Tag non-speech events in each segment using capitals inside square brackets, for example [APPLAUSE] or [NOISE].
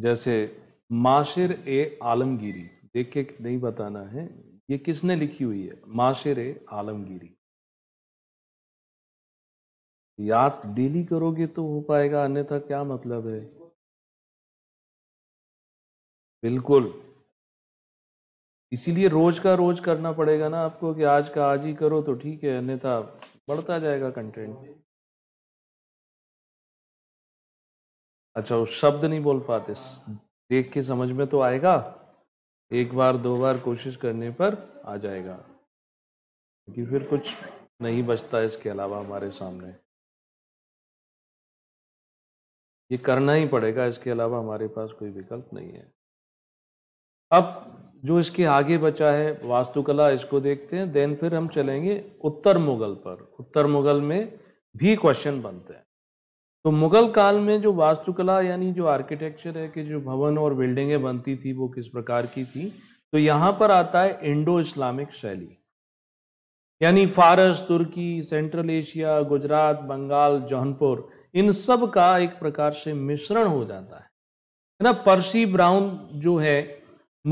जैसे माशिर ए आलमगिरी देख के नहीं बताना है ये किसने लिखी हुई है माशिर ए आलमगीरी याद डेली करोगे तो हो पाएगा अन्यथा क्या मतलब है बिल्कुल इसीलिए रोज का रोज करना पड़ेगा ना आपको कि आज का आज ही करो तो ठीक है अन्यथा बढ़ता जाएगा कंटेंट अच्छा वो शब्द नहीं बोल पाते देख के समझ में तो आएगा एक बार दो बार कोशिश करने पर आ जाएगा क्योंकि फिर कुछ नहीं बचता इसके अलावा हमारे सामने ये करना ही पड़ेगा इसके अलावा हमारे पास कोई विकल्प नहीं है अब जो इसके आगे बचा है वास्तुकला इसको देखते हैं देन फिर हम चलेंगे उत्तर मुगल पर उत्तर मुगल में भी क्वेश्चन बनते हैं तो मुगल काल में जो वास्तुकला यानी जो आर्किटेक्चर है कि जो भवन और बिल्डिंगें बनती थी वो किस प्रकार की थी तो यहाँ पर आता है इंडो इस्लामिक शैली यानी फारस तुर्की सेंट्रल एशिया गुजरात बंगाल जौनपुर इन सब का एक प्रकार से मिश्रण हो जाता है ना पर्सी ब्राउन जो है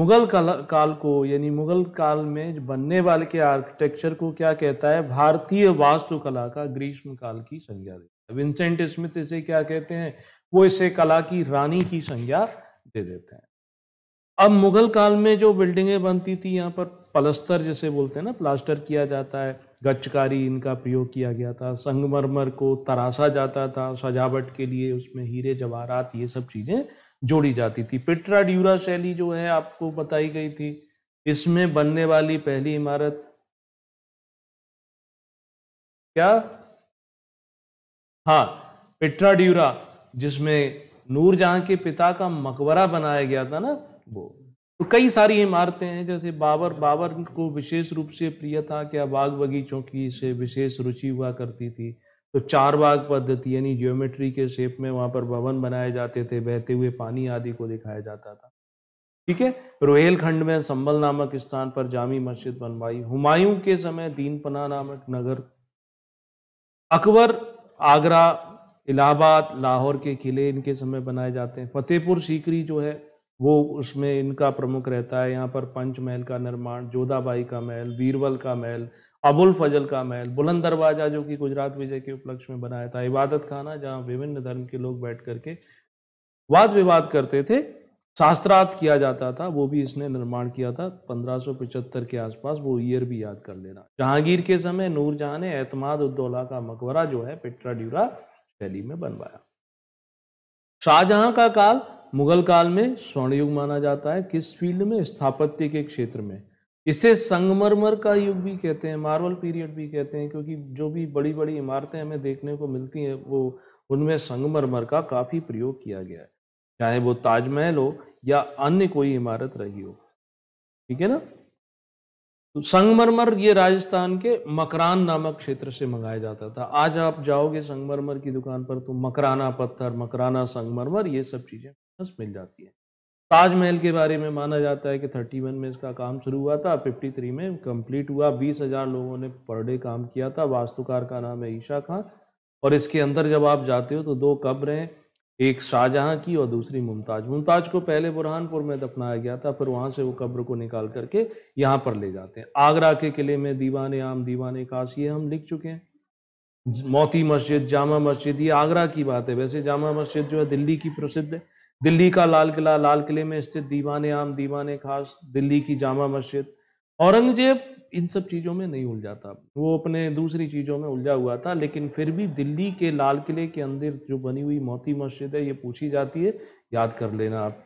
मुगल काल को यानी मुगल काल में बनने वाले के आर्किटेक्चर को क्या कहता है भारतीय वास्तुकला का ग्रीष्म काल की संज्ञा देता विंसेंट स्मिथ इसे क्या कहते हैं वो इसे कला की रानी की संज्ञा दे देते हैं अब मुगल काल में जो बिल्डिंगें बनती थी यहाँ पर पलस्तर जैसे बोलते हैं ना प्लास्टर किया जाता है गच्चकारी इनका प्रयोग किया गया था संगमरमर को तराशा जाता था सजावट के लिए उसमें हीरे जवाहरात ये सब चीज़ें जोड़ी जाती थी पिट्रा ड्यूरा शैली जो है आपको बताई गई थी इसमें बनने वाली पहली इमारत क्या हाँ पिट्रा ड्यूरा जिसमें नूर जहां के पिता का मकबरा बनाया गया था ना वो तो कई सारी इमारतें हैं जैसे बाबर बाबर को विशेष रूप से प्रिय था क्या बाग बगीचों की से विशेष रुचि हुआ करती थी तो चार बाग पद्धति यानी ज्योमेट्री के शेप में वहां पर भवन बनाए जाते थे बहते हुए पानी आदि को दिखाया जाता था ठीक है रोहेलखंड में संबल नामक स्थान पर जामी मस्जिद बनवाई हुमायूं के समय दीनपना नामक नगर अकबर आगरा इलाहाबाद लाहौर के किले इनके समय बनाए जाते हैं फतेहपुर सीकरी जो है वो उसमें इनका प्रमुख रहता है यहाँ पर पंच महल का निर्माण जोधाबाई का महल बीरबल का महल अबुल फजल का महल बुलंद दरवाजा जो कि गुजरात विजय के उपलक्ष्य में बनाया था इबादत खाना जहाँ विभिन्न धर्म के लोग बैठ करके वाद विवाद करते थे शास्त्रार्थ किया जाता था वो भी इसने निर्माण किया था पंद्रह के आसपास वो ईयर भी याद कर लेना जहांगीर के समय नूरजहां ने एतमाद उद्दौला का मकबरा जो है पिट्रा ड्यूरा शैली में बनवाया शाहजहां का काल मुगल काल में स्वर्णयुग माना जाता है किस फील्ड में स्थापत्य के क्षेत्र में इसे संगमरमर का युग भी कहते हैं मार्बल पीरियड भी कहते हैं क्योंकि जो भी बड़ी बड़ी इमारतें हमें देखने को मिलती हैं वो उनमें संगमरमर का काफ़ी प्रयोग किया गया है चाहे वो ताजमहल हो या अन्य कोई इमारत रही हो ठीक है ना तो संगमरमर ये राजस्थान के मकरान नामक क्षेत्र से मंगाया जाता था आज आप जाओगे संगमरमर की दुकान पर तो मकराना पत्थर मकराना संगमरमर ये सब चीज़ें बस मिल जाती है ताजमहल के बारे में माना जाता है कि 31 में इसका काम शुरू हुआ था 53 में कंप्लीट हुआ 20,000 लोगों ने पर डे काम किया था वास्तुकार का नाम है ईशा खान और इसके अंदर जब आप जाते हो तो दो कब्र हैं एक शाहजहाँ की और दूसरी मुमताज मुमताज को पहले बुरहानपुर में दफनाया गया था फिर वहाँ से वो कब्र को निकाल करके यहाँ पर ले जाते हैं आगरा के किले में दीवान आम दीवान काश ये हम लिख चुके हैं मोती मस्जिद जामा मस्जिद ये आगरा की बात है वैसे जामा मस्जिद जो है दिल्ली की प्रसिद्ध है दिल्ली का लाल किला लाल किले में स्थित दीवान आम दीवान खास दिल्ली की जामा मस्जिद औरंगजेब इन सब चीज़ों में नहीं उलझा था वो अपने दूसरी चीज़ों में उलझा हुआ था लेकिन फिर भी दिल्ली के लाल किले के अंदर जो बनी हुई मोती मस्जिद है ये पूछी जाती है याद कर लेना आप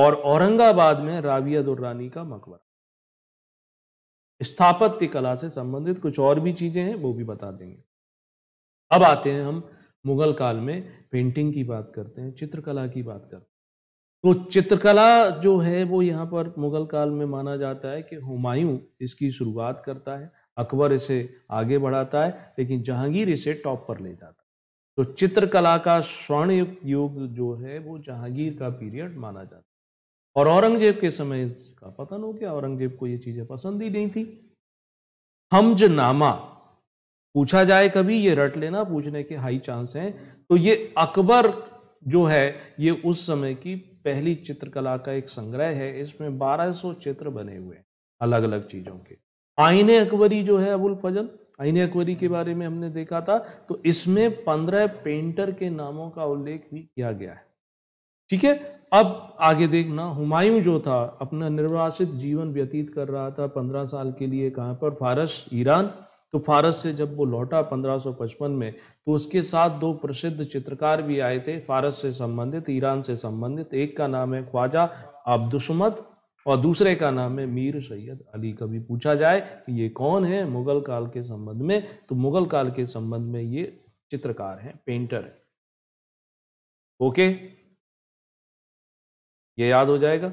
और औरंगाबाद में राविया दुर्रानी का मकबरा स्थापत्य कला से संबंधित कुछ और भी चीज़ें हैं वो भी बता देंगे अब आते हैं हम मुगल काल में पेंटिंग की बात करते हैं चित्रकला की बात करते हैं तो चित्रकला जो है वो यहाँ पर मुगल काल में माना जाता है कि हुमायूं इसकी शुरुआत करता है अकबर इसे आगे बढ़ाता है लेकिन जहांगीर इसे टॉप पर ले जाता है तो चित्रकला का स्वर्ण युग जो है वो जहांगीर का पीरियड माना जाता है और औरंगजेब के समय इसका पतन हो गया औरंगजेब को ये चीज़ें पसंद ही नहीं थी हमजनामा पूछा जाए कभी ये रट लेना पूछने के हाई चांस हैं तो ये अकबर जो है ये उस समय की पहली चित्रकला का एक संग्रह है इसमें 1200 चित्र बने हुए हैं अलग अलग चीज़ों के आईने अकबरी जो है अबुल फजल आईने अकबरी के बारे में हमने देखा था तो इसमें पंद्रह पेंटर के नामों का उल्लेख भी किया गया है ठीक है अब आगे देखना हुमायूं जो था अपना निर्वासित जीवन व्यतीत कर रहा था पंद्रह साल के लिए कहां पर फारस ईरान तो फारस से जब वो लौटा 1555 में तो उसके साथ दो प्रसिद्ध चित्रकार भी आए थे फारस से संबंधित ईरान से संबंधित एक का नाम है ख्वाजा अब्दुसमत और दूसरे का नाम है मीर सैयद अली कभी पूछा जाए कि ये कौन है मुगल काल के संबंध में तो मुगल काल के संबंध में ये चित्रकार हैं पेंटर हैं ओके ये याद हो जाएगा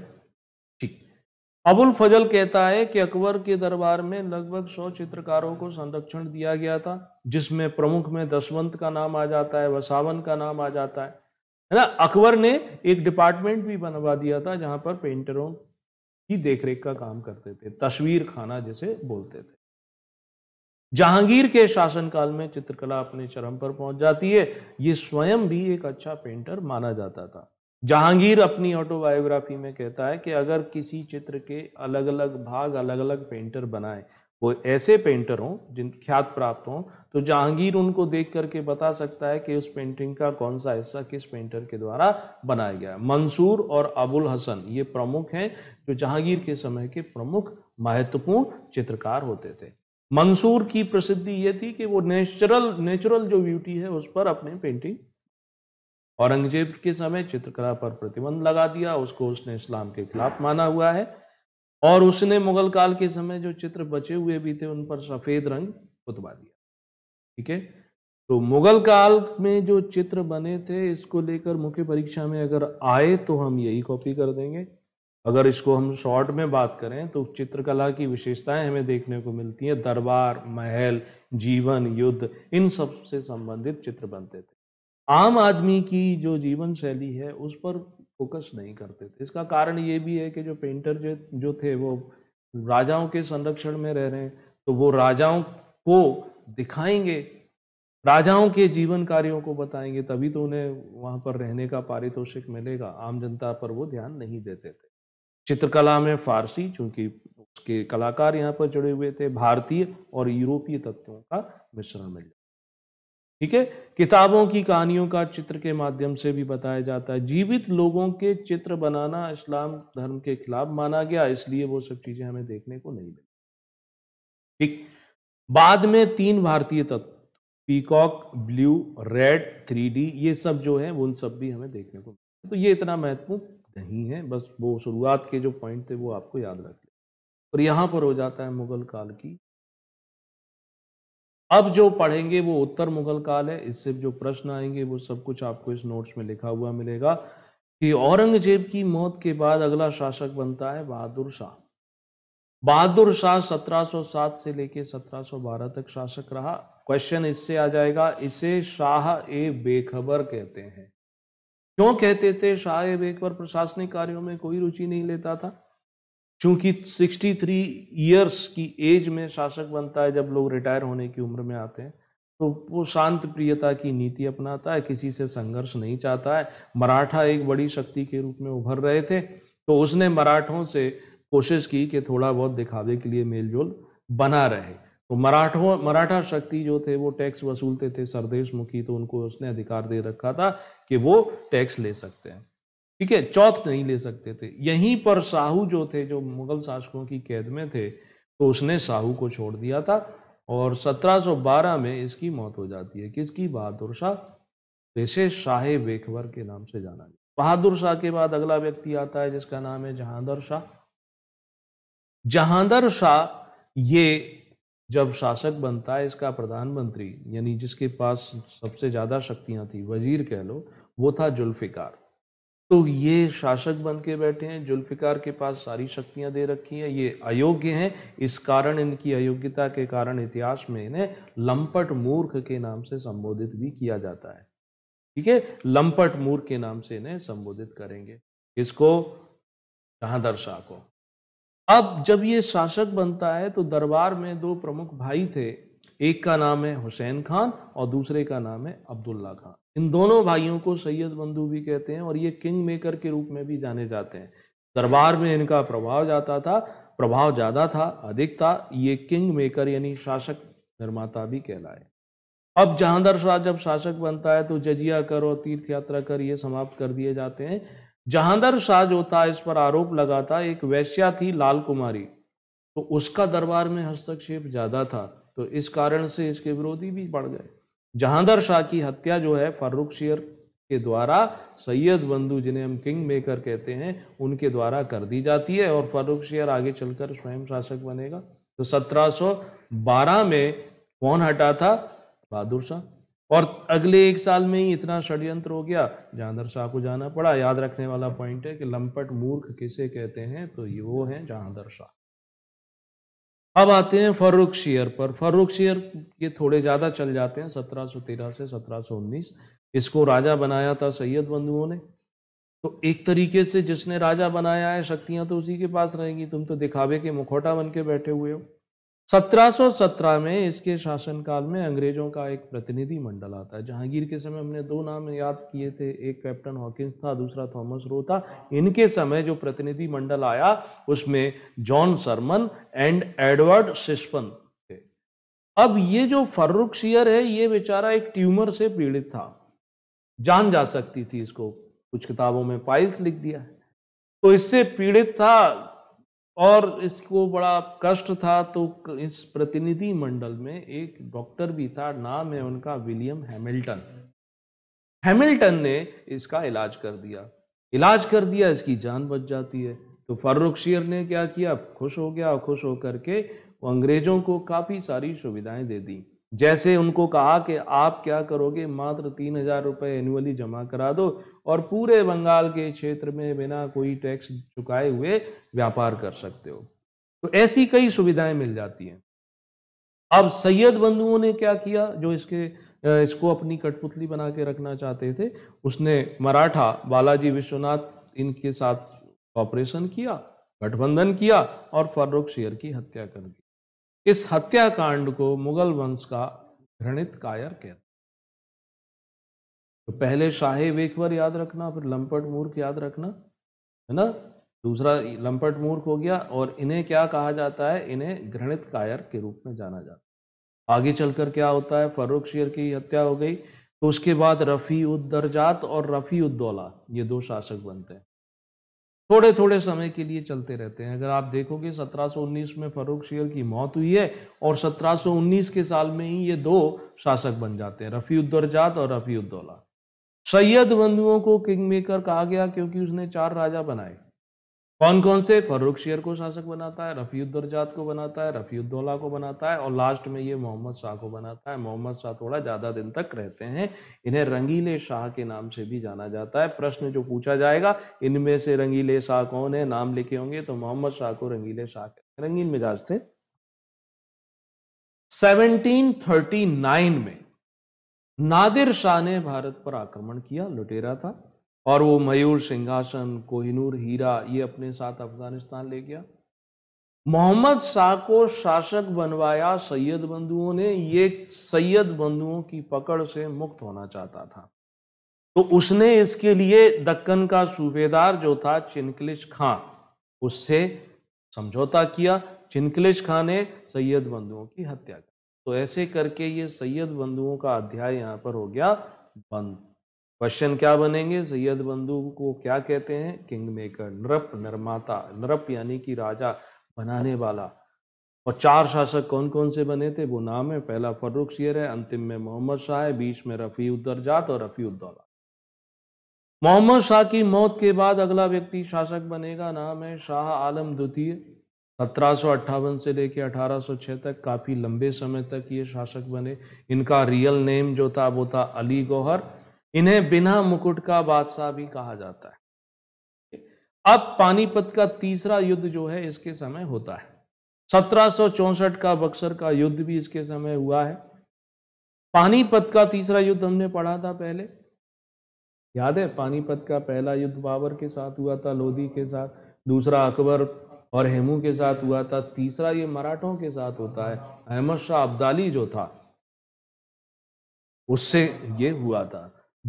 अबुल फजल कहता है कि अकबर के दरबार में लगभग सौ चित्रकारों को संरक्षण दिया गया था जिसमें प्रमुख में दसवंत का नाम आ जाता है वसावन का नाम आ जाता है है ना अकबर ने एक डिपार्टमेंट भी बनवा दिया था जहां पर पेंटरों की देखरेख का काम करते थे तस्वीर खाना जिसे बोलते थे जहांगीर के शासनकाल में चित्रकला अपने चरम पर पहुंच जाती है ये स्वयं भी एक अच्छा पेंटर माना जाता था जहांगीर अपनी ऑटोबायोग्राफी में कहता है कि अगर किसी चित्र के अलग अलग भाग अलग अलग पेंटर बनाए वो ऐसे पेंटर हों जिन ख्यात प्राप्त हों तो जहांगीर उनको देख करके बता सकता है कि उस पेंटिंग का कौन सा हिस्सा किस पेंटर के द्वारा बनाया गया है मंसूर और अबुल हसन ये प्रमुख हैं जो जहांगीर के समय के प्रमुख महत्वपूर्ण चित्रकार होते थे मंसूर की प्रसिद्धि ये थी कि वो नेचुरल नेचुरल जो ब्यूटी है उस पर अपने पेंटिंग औरंगजेब के समय चित्रकला पर प्रतिबंध लगा दिया उसको उसने इस्लाम के खिलाफ माना हुआ है और उसने मुगल काल के समय जो चित्र बचे हुए भी थे उन पर सफेद रंग पुतवा दिया ठीक है तो मुगल काल में जो चित्र बने थे इसको लेकर मुख्य परीक्षा में अगर आए तो हम यही कॉपी कर देंगे अगर इसको हम शॉर्ट में बात करें तो चित्रकला की विशेषताएं हमें देखने को मिलती हैं दरबार महल जीवन युद्ध इन सब से संबंधित चित्र बनते थे आम आदमी की जो जीवन शैली है उस पर फोकस नहीं करते थे इसका कारण ये भी है कि जो पेंटर जो जो थे वो राजाओं के संरक्षण में रह रहे हैं तो वो राजाओं को दिखाएंगे राजाओं के जीवन कार्यों को बताएंगे तभी तो उन्हें वहाँ पर रहने का पारितोषिक मिलेगा आम जनता पर वो ध्यान नहीं देते थे चित्रकला में फारसी चूंकि उसके कलाकार यहाँ पर जुड़े हुए थे भारतीय और यूरोपीय तत्वों का मिश्रण मिल ठीक है किताबों की कहानियों का चित्र के माध्यम से भी बताया जाता है जीवित लोगों के चित्र बनाना इस्लाम धर्म के खिलाफ माना गया इसलिए वो सब चीजें हमें देखने को नहीं मिली ठीक बाद में तीन भारतीय तत्व पीकॉक ब्लू रेड थ्री ये सब जो है उन सब भी हमें देखने को तो ये इतना महत्वपूर्ण नहीं है बस वो शुरुआत के जो पॉइंट थे वो आपको याद रख और यहाँ पर हो जाता है मुगल काल की अब जो पढ़ेंगे वो उत्तर मुगल काल है इससे जो प्रश्न आएंगे वो सब कुछ आपको इस नोट्स में लिखा हुआ मिलेगा कि औरंगजेब की मौत के बाद अगला शासक बनता है बहादुर शाह बहादुर शाह 1707 से लेके 1712 तक शासक रहा क्वेश्चन इससे आ जाएगा इसे शाह ए बेखबर कहते हैं क्यों कहते थे शाह ए बेखबर प्रशासनिक कार्यों में कोई रुचि नहीं लेता था चूंकि 63 ईयर्स की एज में शासक बनता है जब लोग रिटायर होने की उम्र में आते हैं तो वो शांत प्रियता की नीति अपनाता है किसी से संघर्ष नहीं चाहता है मराठा एक बड़ी शक्ति के रूप में उभर रहे थे तो उसने मराठों से कोशिश की कि थोड़ा बहुत दिखावे के लिए मेलजोल बना रहे तो मराठों मराठा शक्ति जो थे वो टैक्स वसूलते थे सरदेश मुखी तो उनको उसने अधिकार दे रखा था कि वो टैक्स ले सकते हैं ठीक है चौथ नहीं ले सकते थे यहीं पर साहू जो थे जो मुगल शासकों की कैद में थे तो उसने साहू को छोड़ दिया था और 1712 में इसकी मौत हो जाती है किसकी बहादुर शाह जैसे शाहे बेखबर के नाम से जाना गया बहादुर शाह के बाद अगला व्यक्ति आता है जिसका नाम है जहांदर शाह जहांदर शाह ये जब शासक बनता है इसका प्रधानमंत्री यानी जिसके पास सबसे ज़्यादा शक्तियां थी वजीर कह लो वो था जुल्फिकार तो ये शासक बन के बैठे हैं जुल्फिकार के पास सारी शक्तियां दे रखी हैं ये अयोग्य हैं इस कारण इनकी अयोग्यता के कारण इतिहास में इन्हें लंपट मूर्ख के नाम से संबोधित भी किया जाता है ठीक है लंपट मूर्ख के नाम से इन्हें संबोधित करेंगे इसको कहा दर्शा को अब जब ये शासक बनता है तो दरबार में दो प्रमुख भाई थे एक का नाम है हुसैन खान और दूसरे का नाम है अब्दुल्ला खान इन दोनों भाइयों को सैयद बंधु भी कहते हैं और ये किंग मेकर के रूप में भी जाने जाते हैं दरबार में इनका प्रभाव जाता था प्रभाव ज़्यादा था अधिक था ये किंग मेकर यानी शासक निर्माता भी कहलाए अब जहांदर शाह जब शासक बनता है तो जजिया कर और तीर्थ यात्रा कर ये समाप्त कर दिए जाते हैं जहांदर शाह जो था इस पर आरोप लगा था एक वैश्या थी लाल कुमारी तो उसका दरबार में हस्तक्षेप ज़्यादा था तो इस कारण से इसके विरोधी भी बढ़ गए जहांदर शाह की हत्या जो है फारूक शेर के द्वारा सैयद बंधु जिन्हें हम किंग मेकर कहते हैं उनके द्वारा कर दी जाती है और फारूक शेर आगे चलकर स्वयं शासक बनेगा तो 1712 में कौन हटा था बहादुर शाह और अगले एक साल में ही इतना षड्यंत्र हो गया जहांदर शाह को जाना पड़ा याद रखने वाला पॉइंट है कि लंपट मूर्ख किसे कहते हैं तो ये वो है जहांदर शाह अब आते हैं फर्रुख शेयर पर फर्रुख शेयर ये थोड़े ज़्यादा चल जाते हैं तेरह से उन्नीस इसको राजा बनाया था सैयद बंधुओं ने तो एक तरीके से जिसने राजा बनाया है शक्तियां तो उसी के पास रहेंगी तुम तो दिखावे के मुखौटा बन के बैठे हुए हो 1717 में इसके शासनकाल में अंग्रेजों का एक प्रतिनिधि मंडल आता है जहांगीर के समय हमने दो नाम याद किए थे एक कैप्टन हॉकिंस था दूसरा थॉमस रो था इनके समय जो प्रतिनिधि मंडल आया उसमें जॉन सरमन एंड एडवर्ड सिस्पन थे अब ये जो फर्रुख सियर है ये बेचारा एक ट्यूमर से पीड़ित था जान जा सकती थी इसको कुछ किताबों में पाइल्स लिख दिया तो इससे पीड़ित था और इसको बड़ा कष्ट था तो इस प्रतिनिधि मंडल में एक डॉक्टर भी था नाम है उनका विलियम हैमिल्टन हैमिल्टन ने इसका इलाज कर दिया इलाज कर दिया इसकी जान बच जाती है तो फर्रुख शेर ने क्या किया खुश हो गया खुश होकर के वो अंग्रेज़ों को काफ़ी सारी सुविधाएं दे दी जैसे उनको कहा कि आप क्या करोगे मात्र तीन हजार रुपये एनुअली जमा करा दो और पूरे बंगाल के क्षेत्र में बिना कोई टैक्स चुकाए हुए व्यापार कर सकते हो तो ऐसी कई सुविधाएं मिल जाती हैं अब सैयद बंधुओं ने क्या किया जो इसके इसको अपनी कठपुतली बना के रखना चाहते थे उसने मराठा बालाजी विश्वनाथ इनके साथ ऑपरेशन किया गठबंधन किया और फारूक शेयर की हत्या कर दी इस हत्याकांड को मुगल वंश का घृणित कायर कहते तो पहले शाही वेखवर याद रखना फिर लंपट मूर्ख याद रखना है ना दूसरा लंपट मूर्ख हो गया और इन्हें क्या कहा जाता है इन्हें घृणित कायर के रूप में जाना जाता है आगे चलकर क्या होता है फारूक शेर की हत्या हो गई तो उसके बाद रफ़ी उद और रफ़ी उद्दौला ये दो शासक बनते हैं थोड़े थोड़े समय के लिए चलते रहते हैं अगर आप देखोगे 1719 में फरूख शेर की मौत हुई है और 1719 के साल में ही ये दो शासक बन जाते हैं रफ़ीउद्दौरजात और रफ़ीउद्दौला सैयद बंधुओं को किंग मेकर कहा गया क्योंकि उसने चार राजा बनाए कौन कौन से फर्रुख शेर को शासक बनाता है रफ़ीउद्दरजात को बनाता है रफ़ीउद्दौला को बनाता है और लास्ट में ये मोहम्मद शाह को बनाता है मोहम्मद शाह थोड़ा ज़्यादा दिन तक रहते हैं इन्हें रंगीले शाह के नाम से भी जाना जाता है प्रश्न जो पूछा जाएगा इनमें से रंगीले शाह कौन है नाम लिखे होंगे तो मोहम्मद शाह को रंगीले शाह रंगीन मिजाज थे सेवनटीन में नादिर शाह ने भारत पर आक्रमण किया लुटेरा था और वो मयूर सिंहासन कोहिनूर हीरा ये अपने साथ अफगानिस्तान ले गया मोहम्मद शाह को शासक बनवाया सैयद बंधुओं ने ये सैयद बंधुओं की पकड़ से मुक्त होना चाहता था तो उसने इसके लिए दक्कन का सूबेदार जो था चिनकलिश खां उससे समझौता किया चिनकलिश खां ने सैयद बंधुओं की हत्या की तो ऐसे करके ये सैयद बंधुओं का अध्याय यहाँ पर हो गया बंद क्वेश्चन क्या बनेंगे सैयद बंधु को क्या कहते हैं किंग मेकर नृप निर्माता नृप यानी कि राजा बनाने वाला और चार शासक कौन कौन से बने थे वो नाम है पहला फर्रुख शेर है अंतिम में मोहम्मद शाह है बीच में रफ़ी उद्दरजात और रफ़ी उद्दौला मोहम्मद शाह की मौत के बाद अगला व्यक्ति शासक बनेगा नाम है शाह आलम द्वितीय सत्रह से लेकर अठारह तक काफ़ी लंबे समय तक ये शासक बने इनका रियल नेम जो था वो था अली गौहर इन्हें बिना मुकुट का बादशाह भी कहा जाता है अब पानीपत का तीसरा युद्ध जो है इसके समय होता है सत्रह का बक्सर का युद्ध भी इसके समय हुआ है पानीपत का तीसरा युद्ध हमने पढ़ा था पहले याद है पानीपत का पहला युद्ध बाबर के साथ हुआ था लोधी के साथ दूसरा अकबर और हेमू के साथ हुआ था तीसरा ये मराठों के साथ होता है अहमद शाह अब्दाली जो था उससे ये हुआ था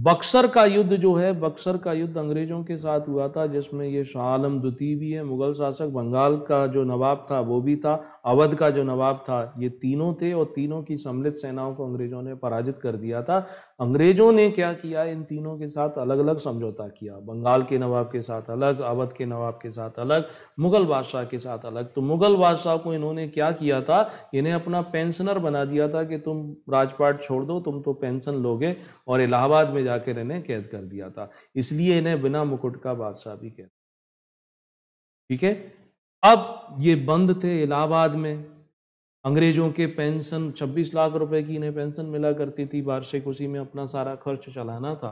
बक्सर का युद्ध जो है बक्सर का युद्ध अंग्रेजों के साथ हुआ था जिसमें ये शाह आलम द्वितीय भी है मुगल शासक बंगाल का जो नवाब था वो भी था अवध का जो नवाब था ये तीनों थे और तीनों की सम्मिलित सेनाओं को अंग्रेजों ने पराजित कर दिया था अंग्रेजों ने क्या किया इन तीनों के साथ अलग अलग समझौता किया बंगाल के नवाब के साथ अलग अवध के नवाब के साथ अलग मुगल बादशाह के साथ अलग तो मुगल बादशाह को इन्होंने क्या किया था इन्हें अपना पेंशनर बना दिया था कि तुम राजपाट छोड़ दो तुम तो पेंशन लोगे और इलाहाबाद में जाकर इन्हें कैद कर दिया था इसलिए इन्हें बिना मुकुट का बादशाह भी कहते ठीक है अब ये बंद थे इलाहाबाद में अंग्रेजों के पेंशन 26 लाख रुपए की इन्हें पेंशन मिला करती थी वार्षिक उसी में अपना सारा खर्च चलाना था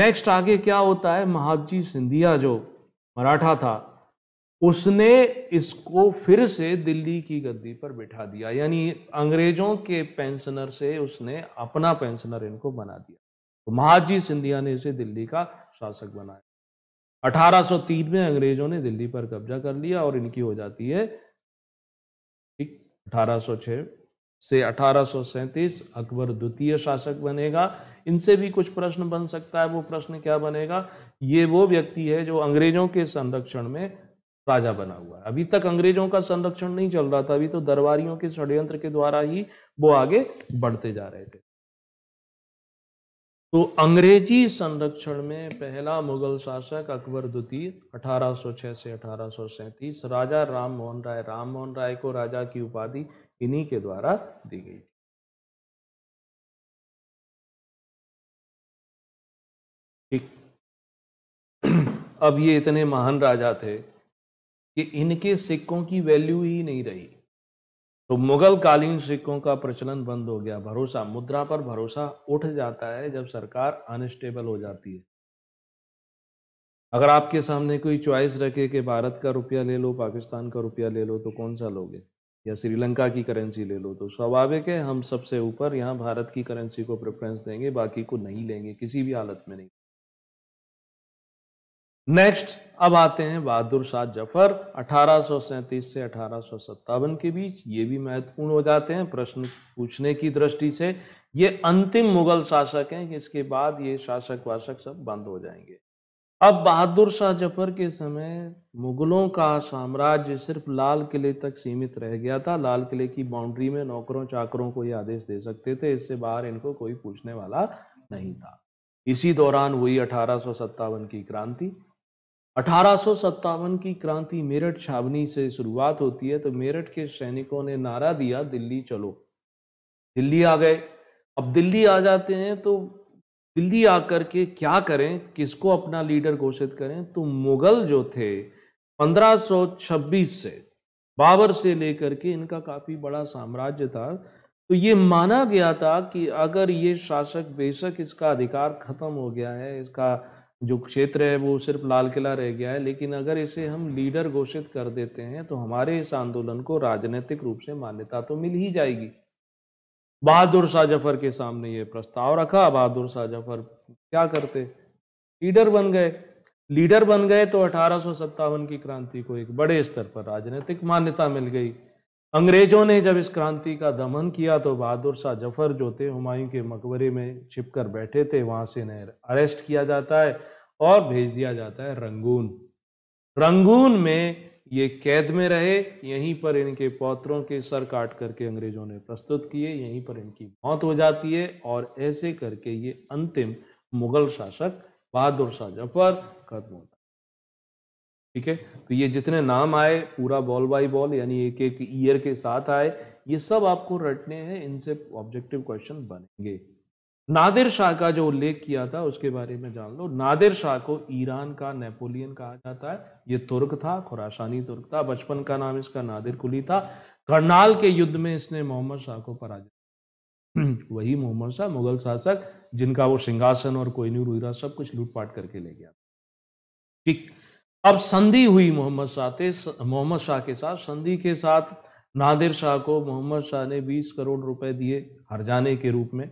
नेक्स्ट आगे क्या होता है महाजी सिंधिया जो मराठा था उसने इसको फिर से दिल्ली की गद्दी पर बिठा दिया यानी अंग्रेजों के पेंशनर से उसने अपना पेंशनर इनको बना दिया तो महाजी सिंधिया ने इसे दिल्ली का शासक बनाया 1803 में अंग्रेजों ने दिल्ली पर कब्जा कर लिया और इनकी हो जाती है ठीक 1806 से अठारह अकबर द्वितीय शासक बनेगा इनसे भी कुछ प्रश्न बन सकता है वो प्रश्न क्या बनेगा ये वो व्यक्ति है जो अंग्रेजों के संरक्षण में राजा बना हुआ है अभी तक अंग्रेजों का संरक्षण नहीं चल रहा था अभी तो दरबारियों के षड्यंत्र के द्वारा ही वो आगे बढ़ते जा रहे थे तो अंग्रेजी संरक्षण में पहला मुगल शासक अकबर द्वितीय 1806 से अठारह राजा राम मोहन राय राम मोहन राय को राजा की उपाधि इन्हीं के द्वारा दी गई ठीक अब ये इतने महान राजा थे कि इनके सिक्कों की वैल्यू ही नहीं रही तो मुगल कालीन सिक्कों का प्रचलन बंद हो गया भरोसा मुद्रा पर भरोसा उठ जाता है जब सरकार अनस्टेबल हो जाती है अगर आपके सामने कोई चॉइस रखे कि भारत का रुपया ले लो पाकिस्तान का रुपया ले लो तो कौन सा लोगे या श्रीलंका की करेंसी ले लो तो स्वाभाविक है हम सबसे ऊपर यहाँ भारत की करेंसी को प्रेफरेंस देंगे बाकी को नहीं लेंगे किसी भी हालत में नहीं नेक्स्ट अब आते हैं बहादुर शाह जफर अठारह से अठारह के बीच ये भी महत्वपूर्ण हो जाते हैं प्रश्न पूछने की दृष्टि से ये अंतिम मुगल शासक हैं इसके बाद ये शासक वासक सब बंद हो जाएंगे अब बहादुर शाह जफर के समय मुगलों का साम्राज्य सिर्फ लाल किले तक सीमित रह गया था लाल किले की बाउंड्री में नौकरों चाकरों को ये आदेश दे सकते थे इससे बाहर इनको कोई पूछने वाला नहीं था इसी दौरान हुई अठारह की क्रांति अठारह की क्रांति मेरठ छावनी से शुरुआत होती है तो मेरठ के सैनिकों ने नारा दिया दिल्ली चलो दिल्ली आ गए अब दिल्ली आ जाते हैं तो दिल्ली आकर के क्या करें किसको अपना लीडर घोषित करें तो मुगल जो थे 1526 से बाबर से लेकर के इनका काफ़ी बड़ा साम्राज्य था तो ये माना गया था कि अगर ये शासक बेशक इसका अधिकार खत्म हो गया है इसका जो क्षेत्र है वो सिर्फ लाल किला रह गया है लेकिन अगर इसे हम लीडर घोषित कर देते हैं तो हमारे इस आंदोलन को राजनीतिक रूप से मान्यता तो मिल ही जाएगी बहादुर शाह जफर के सामने ये प्रस्ताव रखा बहादुर शाह जफर क्या करते लीडर बन गए लीडर बन गए तो अठारह की क्रांति को एक बड़े स्तर पर राजनीतिक मान्यता मिल गई अंग्रेजों ने जब इस क्रांति का दमन किया तो बहादुर शाह जफर जो थे हुमायूं के मकबरे में छिपकर बैठे थे वहां से इन्हें अरेस्ट किया जाता है और भेज दिया जाता है रंगून रंगून में ये कैद में रहे यहीं पर इनके पौत्रों के सर काट करके अंग्रेजों ने प्रस्तुत किए यहीं पर इनकी मौत हो जाती है और ऐसे करके ये अंतिम मुगल शासक बहादुर शाह जफर खत्म हो ठीक है तो ये जितने नाम आए पूरा बॉल बाय बॉल यानी एक एक ईयर के साथ आए ये सब आपको रटने हैं इनसे ऑब्जेक्टिव क्वेश्चन बनेंगे नादिर शाह का जो उल्लेख किया था उसके बारे में जान लो नादिर शाह को ईरान का नेपोलियन कहा जाता है ये तुर्क था खुरासानी तुर्क था बचपन का नाम इसका नादिर कुली था करनाल के युद्ध में इसने मोहम्मद शाह को पराजित [CLEARS THROAT] वही मोहम्मद शाह मुगल शासक जिनका वो सिंहासन और कोइनूर सब कुछ लूटपाट करके ले गया ठीक अब संधि हुई मोहम्मद शाह मोहम्मद शाह के साथ संधि के साथ नादिर शाह को मोहम्मद शाह ने 20 करोड़ रुपए दिए हरजाने के रूप में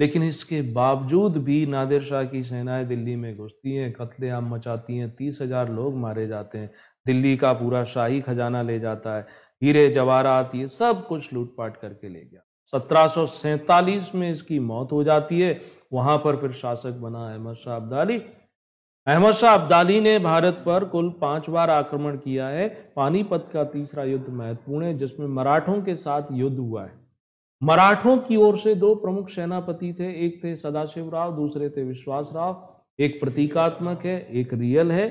लेकिन इसके बावजूद भी नादिर शाह की सेनाएं दिल्ली में घुसती हैं आम मचाती हैं तीस हजार लोग मारे जाते हैं दिल्ली का पूरा शाही खजाना ले जाता है हीरे जवाहरात ये सब कुछ लूटपाट करके ले गया सत्रह में इसकी मौत हो जाती है वहां पर फिर शासक बना अहमद शाह अब्दाली अहमद शाह अब्दाली ने भारत पर कुल पांच बार आक्रमण किया है पानीपत का तीसरा युद्ध महत्वपूर्ण है जिसमें मराठों के साथ युद्ध हुआ है मराठों की ओर से दो प्रमुख सेनापति थे एक थे सदाशिव राव दूसरे थे विश्वास राव एक प्रतीकात्मक है एक रियल है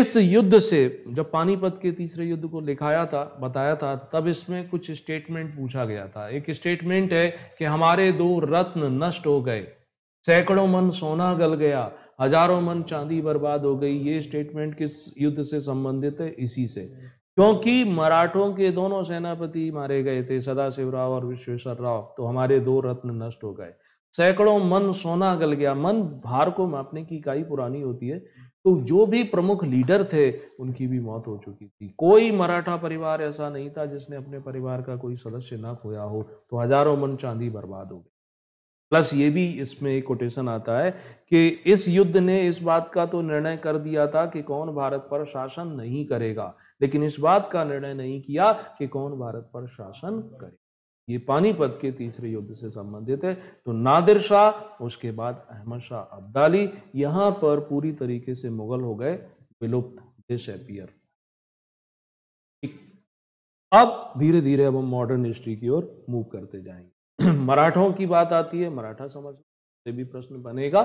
इस युद्ध से जब पानीपत के तीसरे युद्ध को लिखाया था बताया था तब इसमें कुछ स्टेटमेंट पूछा गया था एक स्टेटमेंट है कि हमारे दो रत्न नष्ट हो गए सैकड़ों मन सोना गल गया हजारों मन चांदी बर्बाद हो गई ये स्टेटमेंट किस युद्ध से संबंधित है इसी से क्योंकि मराठों के दोनों सेनापति मारे गए थे सदाशिव राव और विश्वेश्वर राव तो हमारे दो रत्न नष्ट हो गए सैकड़ों मन सोना गल गया मन भार को मापने की इकाई पुरानी होती है तो जो भी प्रमुख लीडर थे उनकी भी मौत हो चुकी थी कोई मराठा परिवार ऐसा नहीं था जिसने अपने परिवार का कोई सदस्य ना खोया हो तो हजारों मन चांदी बर्बाद हो गई प्लस ये भी इसमें एक कोटेशन आता है कि इस युद्ध ने इस बात का तो निर्णय कर दिया था कि कौन भारत पर शासन नहीं करेगा लेकिन इस बात का निर्णय नहीं किया कि कौन भारत पर शासन करेगा ये पानीपत के तीसरे युद्ध से संबंधित है तो नादिर शाह उसके बाद अहमद शाह अब्दाली यहां पर पूरी तरीके से मुगल हो गए विलुप्त डिसअपियर अब धीरे धीरे अब हम मॉडर्न हिस्ट्री की ओर मूव करते जाएंगे मराठों की बात आती है मराठा समाज से भी प्रश्न बनेगा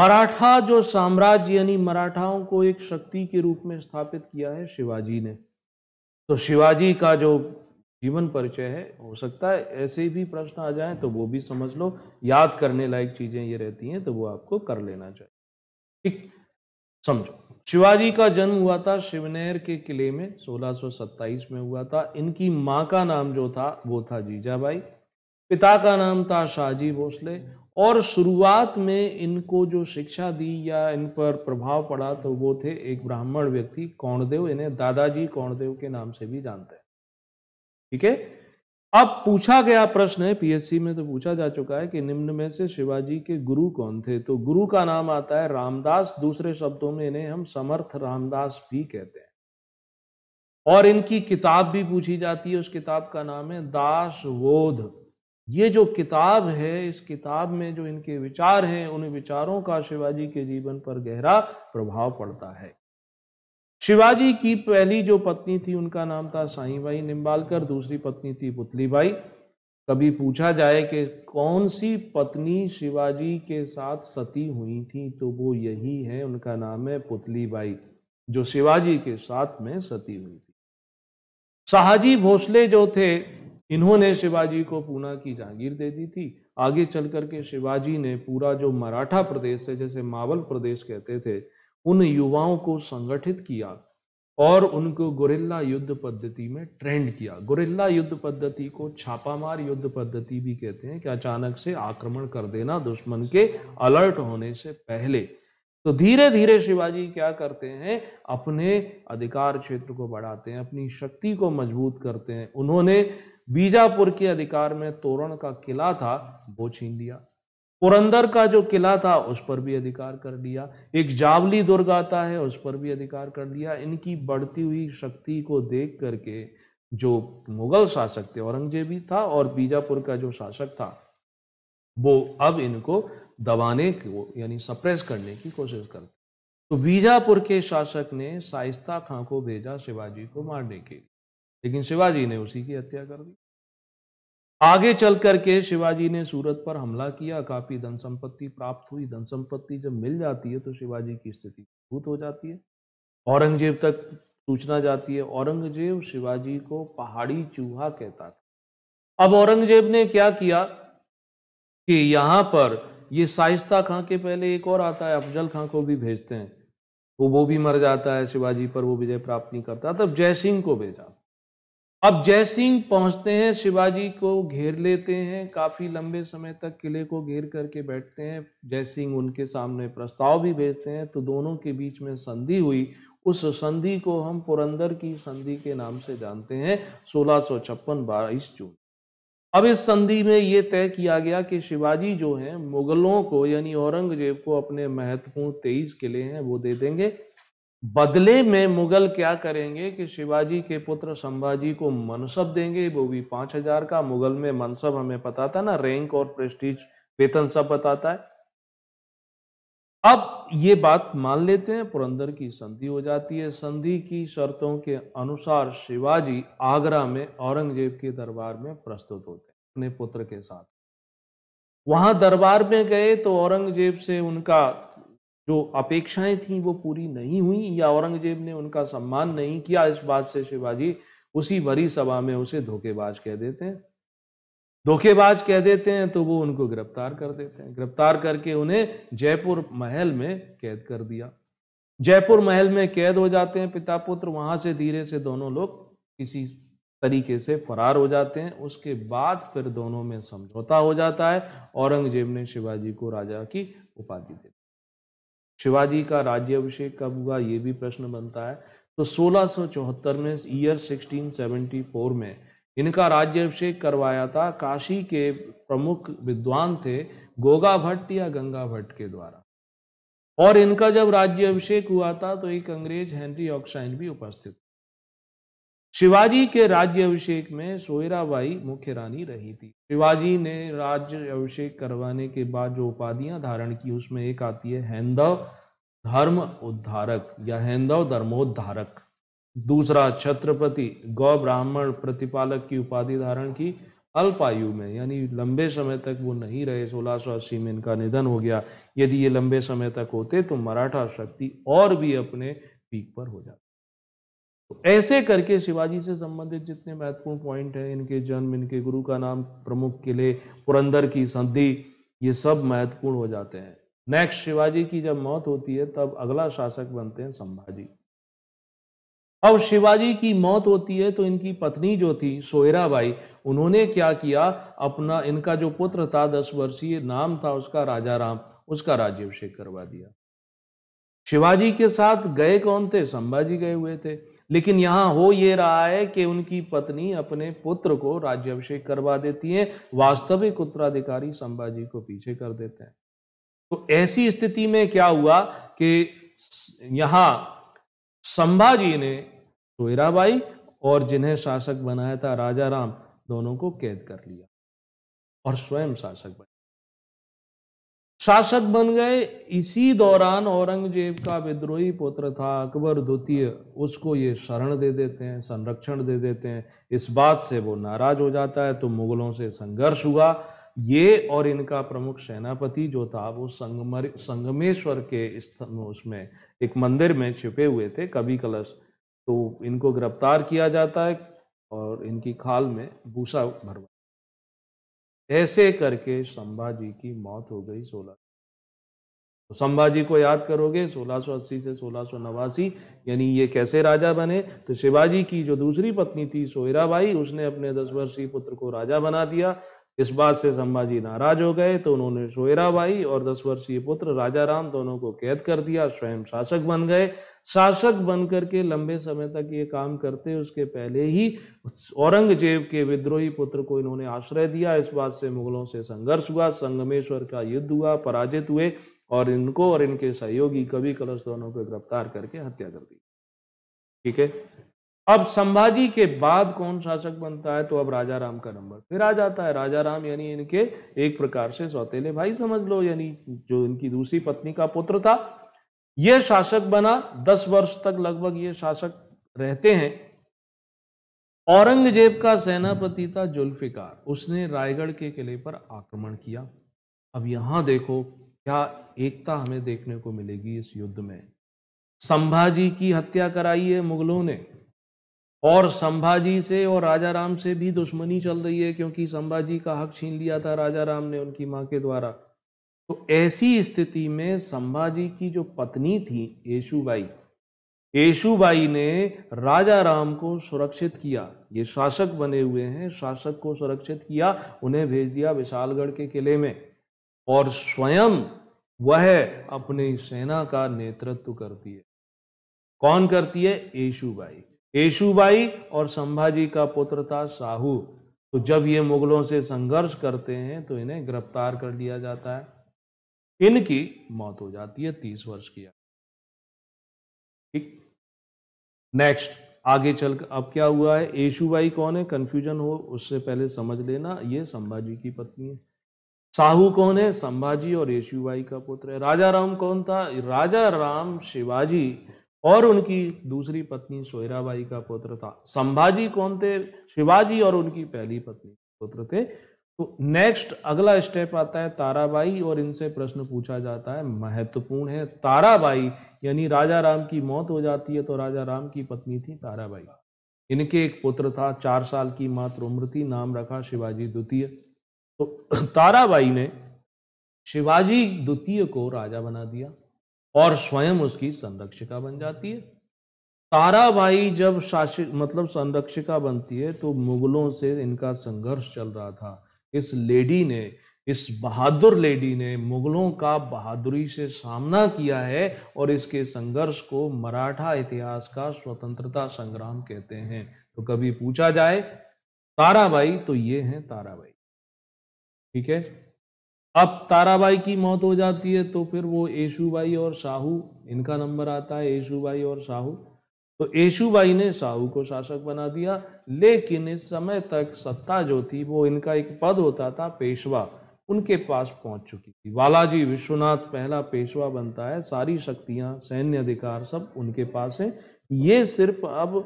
मराठा जो साम्राज्य यानी मराठाओं को एक शक्ति के रूप में स्थापित किया है शिवाजी ने तो शिवाजी का जो जीवन परिचय है हो सकता है ऐसे भी प्रश्न आ जाए तो वो भी समझ लो याद करने लायक चीजें ये रहती हैं तो वो आपको कर लेना चाहिए ठीक समझो शिवाजी का जन्म हुआ था शिवनेर के किले में 1627 में हुआ था इनकी माँ का नाम जो था वो था जीजाबाई पिता का नाम था शाहजी भोसले और शुरुआत में इनको जो शिक्षा दी या इन पर प्रभाव पड़ा तो वो थे एक ब्राह्मण व्यक्ति कौणदेव इन्हें दादाजी कौणदेव के नाम से भी जानते हैं ठीक है अब पूछा गया प्रश्न है पीएससी में तो पूछा जा चुका है कि निम्न में से शिवाजी के गुरु कौन थे तो गुरु का नाम आता है रामदास दूसरे शब्दों में इन्हें हम समर्थ रामदास भी कहते हैं और इनकी किताब भी पूछी जाती है उस किताब का नाम है दासवोध ये जो किताब है इस किताब में जो इनके विचार हैं उन विचारों का शिवाजी के जीवन पर गहरा प्रभाव पड़ता है शिवाजी की पहली जो पत्नी थी उनका नाम था साईबाई निम्बालकर दूसरी पत्नी थी पुतलीबाई कभी पूछा जाए कि कौन सी पत्नी शिवाजी के साथ सती हुई थी तो वो यही है उनका नाम है पुतलीबाई जो शिवाजी के साथ में सती हुई थी शाहजी भोसले जो थे इन्होंने शिवाजी को पूना की जहांगीर दे दी थी आगे चल करके शिवाजी ने पूरा जो मराठा प्रदेश है जैसे मावल प्रदेश कहते थे उन युवाओं को संगठित किया और उनको गोरिल्ला युद्ध पद्धति में ट्रेंड किया गोरिल्ला युद्ध पद्धति को छापामार युद्ध पद्धति भी कहते हैं कि अचानक से आक्रमण कर देना दुश्मन के अलर्ट होने से पहले तो धीरे धीरे शिवाजी क्या करते हैं अपने अधिकार क्षेत्र को बढ़ाते हैं अपनी शक्ति को मजबूत करते हैं उन्होंने बीजापुर के अधिकार में तोरण का किला था वो छीन लिया पुरंदर का जो किला था उस पर भी अधिकार कर लिया एक जावली दुर्ग आता है उस पर भी अधिकार कर लिया इनकी बढ़ती हुई शक्ति को देख करके जो मुगल शासक थे औरंगजेबी था और बीजापुर का जो शासक था वो अब इनको दबाने को यानी सप्रेस करने की कोशिश करते तो बीजापुर के शासक ने साइस्ता खां को भेजा शिवाजी को मारने के लिए लेकिन शिवाजी ने उसी की हत्या कर दी आगे चल करके शिवाजी ने सूरत पर हमला किया काफी धन संपत्ति प्राप्त हुई धन संपत्ति जब मिल जाती है तो शिवाजी की स्थिति मजबूत हो जाती है औरंगजेब तक सूचना जाती है औरंगजेब शिवाजी को पहाड़ी चूहा कहता था अब औरंगजेब ने क्या किया कि यहां पर ये साइस्ता खां के पहले एक और आता है अफजल खां को भी भेजते हैं तो वो भी मर जाता है शिवाजी पर वो विजय प्राप्त नहीं करता तब जयसिंह को भेजा अब जयसिंह पहुंचते हैं शिवाजी को घेर लेते हैं काफी लंबे समय तक किले को घेर करके बैठते हैं जयसिंह उनके सामने प्रस्ताव भी भेजते हैं तो दोनों के बीच में संधि हुई उस संधि को हम पुरंदर की संधि के नाम से जानते हैं सोलह सौ छप्पन बाईस जून अब इस संधि में ये तय किया गया कि शिवाजी जो हैं मुगलों को यानी औरंगजेब को अपने महत्वपूर्ण तेईस किले हैं वो दे देंगे बदले में मुगल क्या करेंगे कि शिवाजी के पुत्र संभाजी को मनसब देंगे वो भी पांच हजार का मुगल में मनसब हमें पता था ना रैंक और प्रेस्टीज वेतन सब बताता है अब ये बात मान लेते हैं पुरंदर की संधि हो जाती है संधि की शर्तों के अनुसार शिवाजी आगरा में औरंगजेब के दरबार में प्रस्तुत होते हैं अपने पुत्र के साथ वहां दरबार में गए तो औरंगजेब से उनका जो अपेक्षाएं थीं वो पूरी नहीं हुई या औरंगजेब ने उनका सम्मान नहीं किया इस बात से शिवाजी उसी भरी सभा में उसे धोखेबाज कह देते हैं धोखेबाज कह देते हैं तो वो उनको गिरफ्तार कर देते हैं गिरफ्तार करके उन्हें जयपुर महल में कैद कर दिया जयपुर महल में कैद हो जाते हैं पिता पुत्र वहां से धीरे से दोनों लोग किसी तरीके से फरार हो जाते हैं उसके बाद फिर दोनों में समझौता हो जाता है औरंगजेब ने शिवाजी को राजा की उपाधि दे शिवाजी का अभिषेक कब हुआ ये भी प्रश्न बनता है तो सोलह में ईयर 1674 में इनका अभिषेक करवाया था काशी के प्रमुख विद्वान थे गोगा भट्ट या गंगा भट्ट के द्वारा और इनका जब अभिषेक हुआ था तो एक अंग्रेज हेनरी ऑक्साइन भी उपस्थित शिवाजी के राज्य अभिषेक में सोयराबाई मुख्य रानी रही थी शिवाजी ने राज्य अभिषेक करवाने के बाद जो उपाधियां धारण की उसमें एक आती है हैंदव धर्म उद्धारक या हैंदव धर्मोद्धारक दूसरा छत्रपति गौ ब्राह्मण प्रतिपालक की उपाधि धारण की अल्प आयु में यानी लंबे समय तक वो नहीं रहे सोलह सौ अस्सी में इनका निधन हो गया यदि ये लंबे समय तक होते तो मराठा शक्ति और भी अपने पीक पर हो जाती तो ऐसे करके शिवाजी से संबंधित जितने महत्वपूर्ण पॉइंट हैं इनके जन्म इनके गुरु का नाम प्रमुख किले पुरंदर की संधि ये सब महत्वपूर्ण हो जाते हैं नेक्स्ट शिवाजी की जब मौत होती है तब अगला शासक बनते हैं संभाजी अब शिवाजी की मौत होती है तो इनकी पत्नी जो थी सोहराबाई उन्होंने क्या किया अपना इनका जो पुत्र था दस वर्षीय नाम था उसका राजा राम उसका राज्यभिषेक करवा दिया शिवाजी के साथ गए कौन थे संभाजी गए हुए थे लेकिन यहाँ हो ये रहा है कि उनकी पत्नी अपने पुत्र को राज्याभिषेक करवा देती है वास्तविक उत्तराधिकारी संभाजी को पीछे कर देते हैं तो ऐसी स्थिति में क्या हुआ कि यहां संभाजी ने सोयराबाई और जिन्हें शासक बनाया था राजा राम दोनों को कैद कर लिया और स्वयं शासक बने शासक बन गए इसी दौरान औरंगजेब का विद्रोही पुत्र था अकबर द्वितीय उसको ये शरण दे देते हैं संरक्षण दे देते हैं इस बात से वो नाराज हो जाता है तो मुगलों से संघर्ष हुआ ये और इनका प्रमुख सेनापति जो था वो संगमर संगमेश्वर के उसमें एक मंदिर में छिपे हुए थे कवि कलश तो इनको गिरफ्तार किया जाता है और इनकी खाल में भूसा भरवा ऐसे करके संभाजी की मौत हो गई सोलह तो संभाजी को याद करोगे 1680 से सोलह यानी ये कैसे राजा बने तो शिवाजी की जो दूसरी पत्नी थी सोयराबाई उसने अपने दस वर्षीय पुत्र को राजा बना दिया इस बात से संभाजी नाराज हो गए तो उन्होंने सोयराबाई और दस वर्षीय पुत्र राजा राम दोनों को कैद कर दिया स्वयं शासक बन गए शासक बनकर के लंबे समय तक ये काम करते उसके पहले ही औरंगजेब के विद्रोही पुत्र को इन्होंने आश्रय दिया इस बात से मुगलों से संघर्ष हुआ संगमेश्वर का युद्ध हुआ पराजित हुए और इनको और इनके सहयोगी कवि कलश दोनों को गिरफ्तार करके हत्या कर दी ठीक है अब संभाजी के बाद कौन शासक बनता है तो अब राजा राम का नंबर फिर आ जाता है राजा राम यानी इनके एक प्रकार से सौतेले भाई समझ लो यानी जो इनकी दूसरी पत्नी का पुत्र था यह शासक बना दस वर्ष तक लगभग ये शासक रहते हैं औरंगजेब का सेनापति था जुल्फिकार उसने रायगढ़ के किले पर आक्रमण किया अब यहां देखो क्या एकता हमें देखने को मिलेगी इस युद्ध में संभाजी की हत्या कराई है मुगलों ने और संभाजी से और राजा राम से भी दुश्मनी चल रही है क्योंकि संभाजी का हक छीन लिया था राजा राम ने उनकी मां के द्वारा तो ऐसी स्थिति में संभाजी की जो पत्नी थी येशुबाई येशुबाई ने राजा राम को सुरक्षित किया ये शासक बने हुए हैं शासक को सुरक्षित किया उन्हें भेज दिया विशालगढ़ के किले में और स्वयं वह अपनी सेना का नेतृत्व करती है कौन करती है येशुबाई येशुबाई और संभाजी का पुत्र था साहू तो जब ये मुगलों से संघर्ष करते हैं तो इन्हें गिरफ्तार कर लिया जाता है इनकी मौत हो जाती है तीस वर्ष की ठीक नेक्स्ट आगे चलकर अब क्या हुआ है येशुबाई कौन है कंफ्यूजन हो उससे पहले समझ लेना ये संभाजी की पत्नी है साहू कौन है संभाजी और येशुबाई का पुत्र है राजा राम कौन था राजा राम शिवाजी और उनकी दूसरी पत्नी सोयराबाई का पुत्र था संभाजी कौन थे शिवाजी और उनकी पहली पत्नी पुत्र थे तो नेक्स्ट अगला स्टेप आता है ताराबाई और इनसे प्रश्न पूछा जाता है महत्वपूर्ण है ताराबाई यानी राजा राम की मौत हो जाती है तो राजा राम की पत्नी थी ताराबाई इनके एक पुत्र था चार साल की मात्र उम्र थी नाम रखा शिवाजी द्वितीय तो [CLEARS THROAT] ताराबाई ने शिवाजी द्वितीय को राजा बना दिया और स्वयं उसकी संरक्षिका बन जाती है ताराबाई जब शासित मतलब संरक्षिका बनती है तो मुगलों से इनका संघर्ष चल रहा था इस लेडी ने इस बहादुर लेडी ने मुगलों का बहादुरी से सामना किया है और इसके संघर्ष को मराठा इतिहास का स्वतंत्रता संग्राम कहते हैं तो कभी पूछा जाए ताराबाई तो ये हैं ताराबाई ठीक है अब ताराबाई की मौत हो जाती है तो फिर वो येशुबाई और साहू इनका नंबर आता है येशुबाई और साहू तो येशुबाई ने साहू को शासक बना दिया लेकिन इस समय तक सत्ता जो थी वो इनका एक पद होता था पेशवा उनके पास पहुंच चुकी थी बालाजी विश्वनाथ पहला पेशवा बनता है सारी शक्तियां सैन्य अधिकार सब उनके पास है ये सिर्फ अब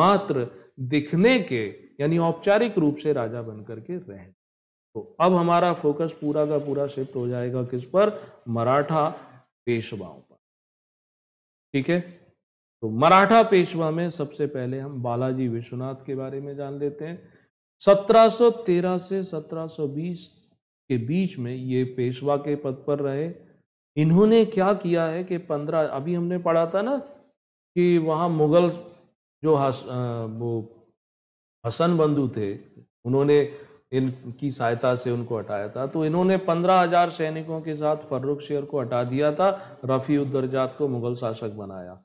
मात्र दिखने के यानी औपचारिक रूप से राजा बनकर के रह तो अब हमारा फोकस पूरा का पूरा शिफ्ट हो जाएगा किस पर मराठा पेशवाओं पर ठीक है तो मराठा पेशवा में सबसे पहले हम बालाजी विश्वनाथ के बारे में जान लेते हैं 1713 से 1720 के बीच में ये पेशवा के पद पर रहे इन्होंने क्या किया है कि 15 अभी हमने पढ़ा था ना कि वहाँ मुगल जो हस वो हसन बंधु थे उन्होंने इनकी सहायता से उनको हटाया था तो इन्होंने पंद्रह हजार सैनिकों के साथ फर्रुख शेर को हटा दिया था रफ़ी उद्दरजात को मुगल शासक बनाया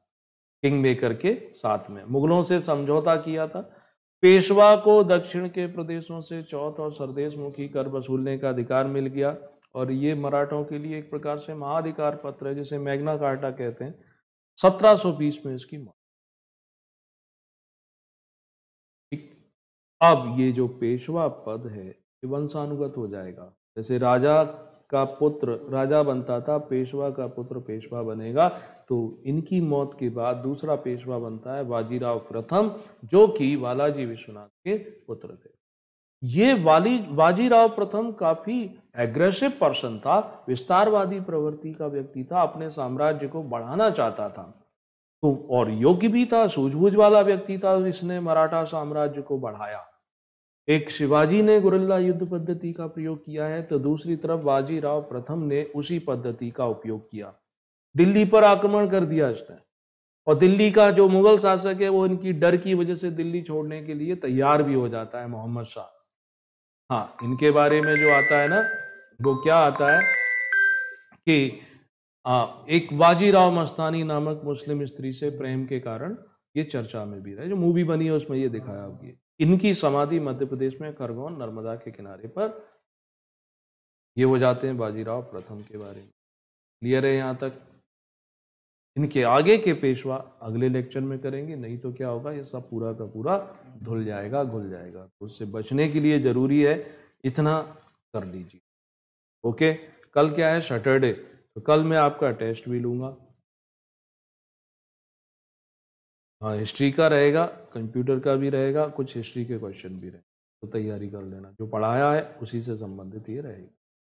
किंग मेकर के साथ में मुगलों से समझौता किया था पेशवा को दक्षिण के प्रदेशों से चौथ और सरदेश मुखी कर वसूलने का अधिकार मिल गया और ये मराठों के लिए एक प्रकार से महाधिकार पत्र है जिसे मैग्ना कार्टा कहते हैं 1720 में इसकी मौत अब ये जो पेशवा पद है ये वंशानुगत हो जाएगा जैसे राजा का पुत्र राजा बनता था पेशवा का पुत्र पेशवा बनेगा तो इनकी मौत के बाद दूसरा पेशवा बनता है बाजीराव प्रथम जो कि बालाजी विश्वनाथ के पुत्र थे ये वाली बाजीराव प्रथम काफी एग्रेसिव पर्सन था विस्तारवादी प्रवृत्ति का व्यक्ति था अपने साम्राज्य को बढ़ाना चाहता था तो और योग्य भी था सूझबूझ वाला व्यक्ति था इसने मराठा साम्राज्य को बढ़ाया एक शिवाजी ने गुरिल्ला युद्ध पद्धति का प्रयोग किया है तो दूसरी तरफ बाजीराव प्रथम ने उसी पद्धति का उपयोग किया दिल्ली पर आक्रमण कर दिया इसने और दिल्ली का जो मुगल शासक है वो इनकी डर की वजह से दिल्ली छोड़ने के लिए तैयार भी हो जाता है मोहम्मद शाह हाँ इनके बारे में जो आता है ना वो क्या आता है कि आ, एक बाजीराव मस्तानी नामक मुस्लिम स्त्री से प्रेम के कारण ये चर्चा में भी रहे जो मूवी बनी है उसमें ये दिखाया आपकी इनकी समाधि मध्य प्रदेश में खरगोन नर्मदा के किनारे पर ये हो जाते हैं बाजीराव प्रथम के बारे में क्लियर है यहाँ तक इनके आगे के पेशवा अगले लेक्चर में करेंगे नहीं तो क्या होगा ये सब पूरा का पूरा धुल जाएगा घुल जाएगा तो उससे बचने के लिए ज़रूरी है इतना कर लीजिए ओके कल क्या है सैटरडे तो कल मैं आपका टेस्ट भी लूंगा हाँ हिस्ट्री का रहेगा कंप्यूटर का भी रहेगा कुछ हिस्ट्री के क्वेश्चन भी रहेगा तो तैयारी कर लेना जो पढ़ाया है उसी से संबंधित ये रहेगा